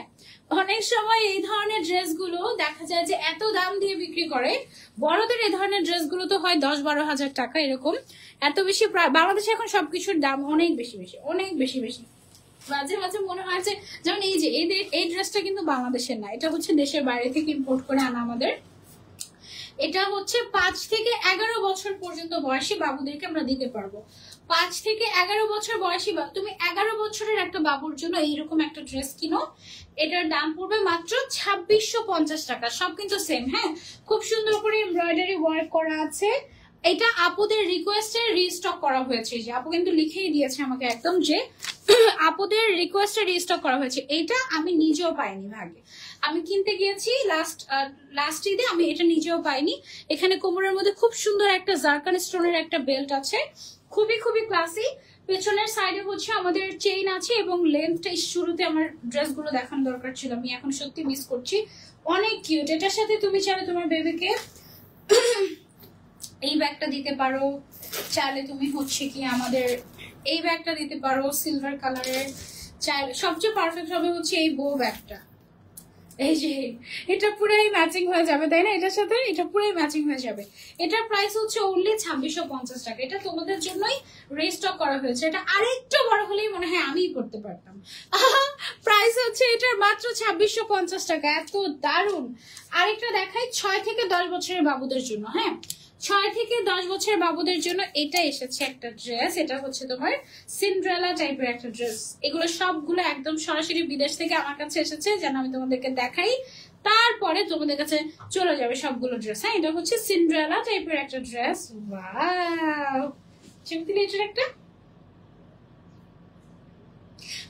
অনেক সময় এই ধরনের ড্রেসগুলো দেখা যায় যে এত দাম দিয়ে বিক্রি করে বড়দের এই ধরনের ড্রেসগুলো তো হয় দশ বারো হাজার টাকা এরকম এত বেশি বাংলাদেশে এখন সবকিছুর দাম অনেক বেশি বেশি অনেক বেশি বেশি মাঝে মাঝে মনে হয় যে যেমন এই যে এই ড্রেসটা কিন্তু বাংলাদেশের না এটা হচ্ছে দেশের বাইরে থেকে ইম্পোর্ট করে আনা আমাদের এটা হচ্ছে পাঁচ থেকে এগারো বছর পর্যন্ত বয়সী বাবুদেরকে আমরা দিতে পারবো পাঁচ থেকে এগারো বছর বয়সী বা তুমি এগারো বছরের একটা বাবুর জন্য এইরকম একটা ড্রেস কিনো এটার দাম পড়বে মাত্র ছাব্বিশশো পঞ্চাশ টাকা সব কিন্তু সেম হ্যাঁ খুব সুন্দর করে এমব্রয়ডারি ওয়ার্ক করা আছে এটা আপুদের রিকোয়েস্টে রিস্টক করা হয়েছে যে আপু কিন্তু লিখেই দিয়েছে আমাকে একদম যে আপুদের রিকোয়েস্টে রিস্টক করা হয়েছে এটা আমি নিজেও পাইনি ভাগে আমি কিনতে গিয়েছি লাস্ট লাস্ট ঈদে আমি এটা নিজেও পাইনি এখানে কোমরের মধ্যে খুব সুন্দর একটা জার্কান স্টোনের একটা বেল্ট আছে খুবই খুবই ক্লাসি পেছনের সাইডে হচ্ছে আমাদের চেইন আছে এবং লেন্থটা শুরুতে আমার ড্রেসগুলো দেখানো দরকার ছিল আমি এখন সত্যি মিস করছি অনেক কিউট এটার সাথে তুমি চাইলে তোমার বেবিকে এই ব্যাগটা দিতে পারো চাইলে তুমি হচ্ছে কি আমাদের এই ব্যাগটা দিতে পারো সিলভার কালারের সবচেয়ে পারফেক্ট হবে হচ্ছে এই বো ব্যাগটা এই যে এটা পুরাই ম্যাচিং হয়ে যাবে তাই না এটার সাথে এটা পুরাই ম্যাচিং হয়ে যাবে এটার প্রাইস হচ্ছে ওনলি ছাব্বিশশো পঞ্চাশ টাকা এটা তোমাদের জন্যই রেস্টক করা হয়েছে এটা আরেকটু বড় হলেই মনে হয় আমিই পড়তে পারতাম প্রাইস হচ্ছে এটার মাত্র ছাব্বিশশো পঞ্চাশ টাকা এত দারুণ আরেকটা দেখাই ছয় থেকে দশ বছরের বাবুদের জন্য হ্যাঁ ছয় থেকে দশ বছর বাবুদের জন্য এটা এসেছে একটা ড্রেস এটা হচ্ছে তোমার সিন্ড্রেলা টাইপের একটা ড্রেস এগুলো সবগুলো একদম সরাসরি বিদেশ থেকে আমার কাছে এসেছে যেন আমি তোমাদেরকে দেখাই তারপরে তোমাদের কাছে চলে যাবে সবগুলো ড্রেস হ্যাঁ এটা হচ্ছে সিন্ড্রেলা টাইপের একটা ড্রেস বা এটার একটা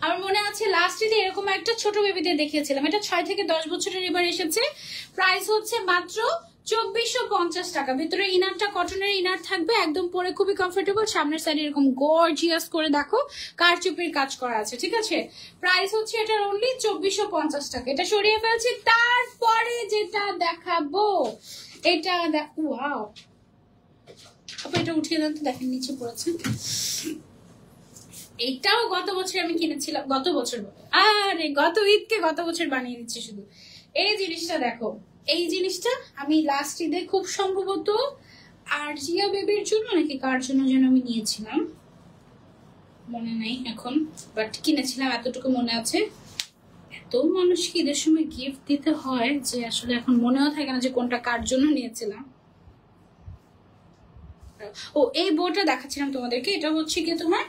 আমার মনে আছে লাস্ট ইয়ে এরকম একটা ছোট বেবিদের দেখিয়েছিলাম এটা ছয় থেকে দশ বছরের এবার এসেছে প্রাইস হচ্ছে মাত্র চব্বিশশো পঞ্চাশ টাকা ভিতরে ইনারটা কটনের ইনার থাকবে একদম পরে খুবই কমফোর্টেবল সামনের সাইড এরকম গর্জিয়াস করে দেখো কারচুপির কাজ করা আছে ঠিক আছে প্রাইস হচ্ছে এটার অনলি চব্বিশশো পঞ্চাশ টাকা এটা সরিয়ে ফেলছি তারপরে যেটা দেখাবো এটা ওয়াও এটা উঠিয়ে দেন তো দেখেন নিচে পড়েছে এইটাও গত বছর আমি কিনেছিলাম গত বছর আরে গত ঈদকে গত বছর বানিয়ে দিচ্ছি শুধু এই জিনিসটা দেখো এই জিনিসটা আমি লাস্ট ইদে খুব সম্ভবত আর্জিয়া বেবির জন্য নাকি কার জন্য যেন আমি নিয়েছিলাম মনে নাই এখন বাট কিনেছিলাম এতটুকু মনে আছে এত মানুষকে ঈদের সময় গিফট দিতে হয় যে আসলে এখন মনেও থাকে না যে কোনটা কার জন্য নিয়েছিলাম ও এই বোটা দেখাচ্ছিলাম তোমাদেরকে এটা হচ্ছে কি তোমার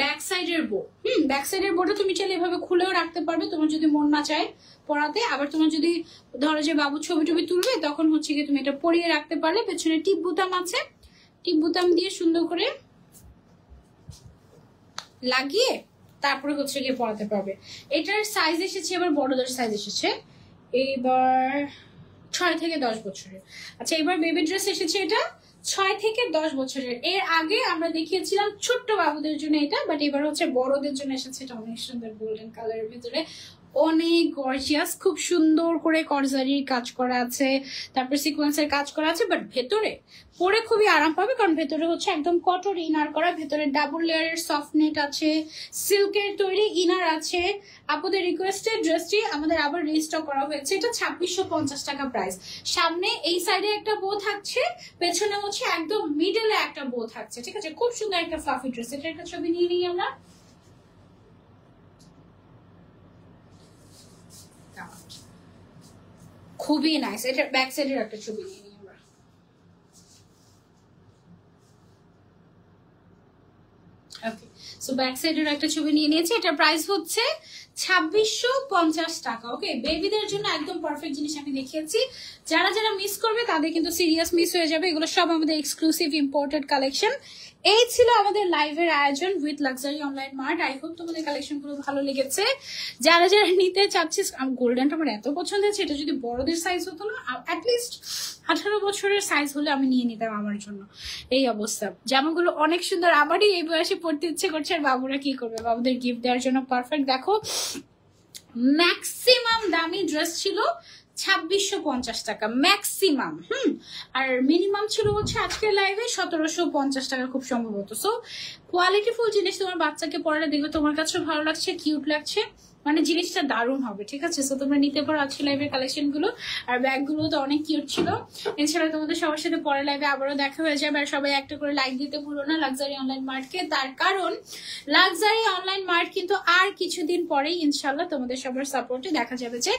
ব্যাক সাইডের বো হুম ব্যাক সাইডের বোটা তুমি চাইলে এভাবে খুলেও রাখতে পারবে তোমার যদি মন না চায় পড়াতে আবার তোমার যদি ধরো যে বাবু ছবি টবি তুলবে তখন হচ্ছে কি তুমি এটা পরিয়ে রাখতে পারলে পেছনে টিপ বুতাম আছে টিপ বুতাম দিয়ে সুন্দর করে লাগিয়ে তারপরে হচ্ছে গিয়ে পড়াতে পারবে এটার সাইজ এসেছে এবার বড়দের সাইজ এসেছে এইবার ছয় থেকে দশ বছরের আচ্ছা এবার বেবি ড্রেস এসেছে এটা ছয় থেকে দশ বছরের এর আগে আমরা দেখিয়েছিলাম ছোট্ট বাবুদের জন্য এটা বাট এবার হচ্ছে বড়দের জন্য এসেছে এটা অনেক সুন্দর গোল্ডেন কালারের ভিতরে অনেক গর্জিয়াস খুব সুন্দর করে করজারির কাজ করা আছে তারপর এর কাজ করা আছে বাট ভেতরে পরে খুবই আরাম পাবে কারণ ভেতরে হচ্ছে একদম কটর ইনার করা ভেতরে ডাবল লেয়ারের সফট নেট আছে সিল্কের তৈরি ইনার আছে আপনাদের রিকোয়েস্টেড ড্রেসটি আমাদের আবার রেজিস্টার করা হয়েছে এটা ছাব্বিশশো পঞ্চাশ টাকা প্রাইস সামনে এই সাইডে একটা বো থাকছে পেছনে হচ্ছে একদম মিডলে একটা বো থাকছে ঠিক আছে খুব সুন্দর একটা ফ্লাফি ড্রেস এটা একটা ছবি নিয়ে নিই আমরা খুবই নাইস এটা ব্যাক সাইডের একটা ছবি নিয়ে ওকে সো ব্যাক সাইডের একটা ছবি নিয়ে নিয়েছি এটা প্রাইস হচ্ছে ছাব্বিশশো পঞ্চাশ টাকা ওকে বেবিদের জন্য একদম পারফেক্ট জিনিস আমি দেখিয়েছি যারা যারা মিস করবে তাদের কিন্তু সিরিয়াস মিস হয়ে যাবে এগুলো সব আমাদের এক্সক্লুসিভ ইম্পোর্টেড কালেকশন এই ছিল আমাদের লাইভের আয়োজন with luxury online mart I hope তোমাদের কালেকশনগুলো ভালো লেগেছে যারা যারা নিতে চাচ্ছিস গোল্ডেনটা আমার এত পছন্দ আছে এটা যদি বড়দের সাইজ হতো না অ্যাটলিস্ট আঠারো বছরের সাইজ হলে আমি নিয়ে নিতাম আমার জন্য এই অবস্থা জামাগুলো অনেক সুন্দর আমারই এই বয়সে পড়তে ইচ্ছে করছে আর বাবুরা কি করবে বাবুদের গিফট দেওয়ার জন্য পারফেক্ট দেখো ম্যাক্সিমাম দামি ড্রেস ছিল ছাব্বিশশো পঞ্চাশ টাকা ম্যাক্সিমাম হুম আর মিনিমাম ছিল হচ্ছে আজকের লাইভে সতেরোশো পঞ্চাশ টাকা খুব সম্ভবত সো কোয়ালিটিফুল জিনিস তোমার বাচ্চাকে পড়ালে দেখবে তোমার কাছে ভালো লাগছে কিউট লাগছে মানে জিনিসটা দারুণ হবে ঠিক আছে সো তোমরা নিতে পারো আজকে লাইভের কালেকশন গুলো আর ব্যাগ গুলো তো অনেক কিউট ছিল এছাড়া তোমাদের সবার সাথে পরে লাইভে আবারও দেখা হয়ে যাবে আর সবাই একটা করে লাইক দিতে ভুলো না লাক্সারি অনলাইন মার্কে তার কারণ লাকজারি অনলাইন মার্ট কিন্তু আর কিছুদিন পরেই ইনশাল্লাহ তোমাদের সবার সাপোর্টে দেখা যাবে যে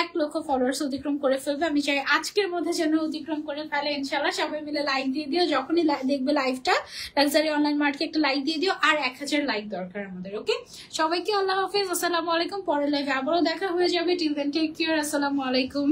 এক লক্ষ ফলোয়ার্স অতিক্রম করে ফেলবে আমি চাই আজকের মধ্যে যেন অতিক্রম করে ফেলে ইনশাল্লাহ সবাই মিলে লাইক দিয়ে দিও যখনই দেখবে লাইভটা লাকজারি অনলাইন মার্টকে একটা লাইক দিয়ে দিও আর এক হাজার লাইক দরকার আমাদের ওকে সবাইকে আল্লাহ হাফিজ আসসালামু আলাইকুম পরের লাইভে আবারও দেখা হয়ে যাবে টিল দেন টেক কেয়ার আসসালামু আলাইকুম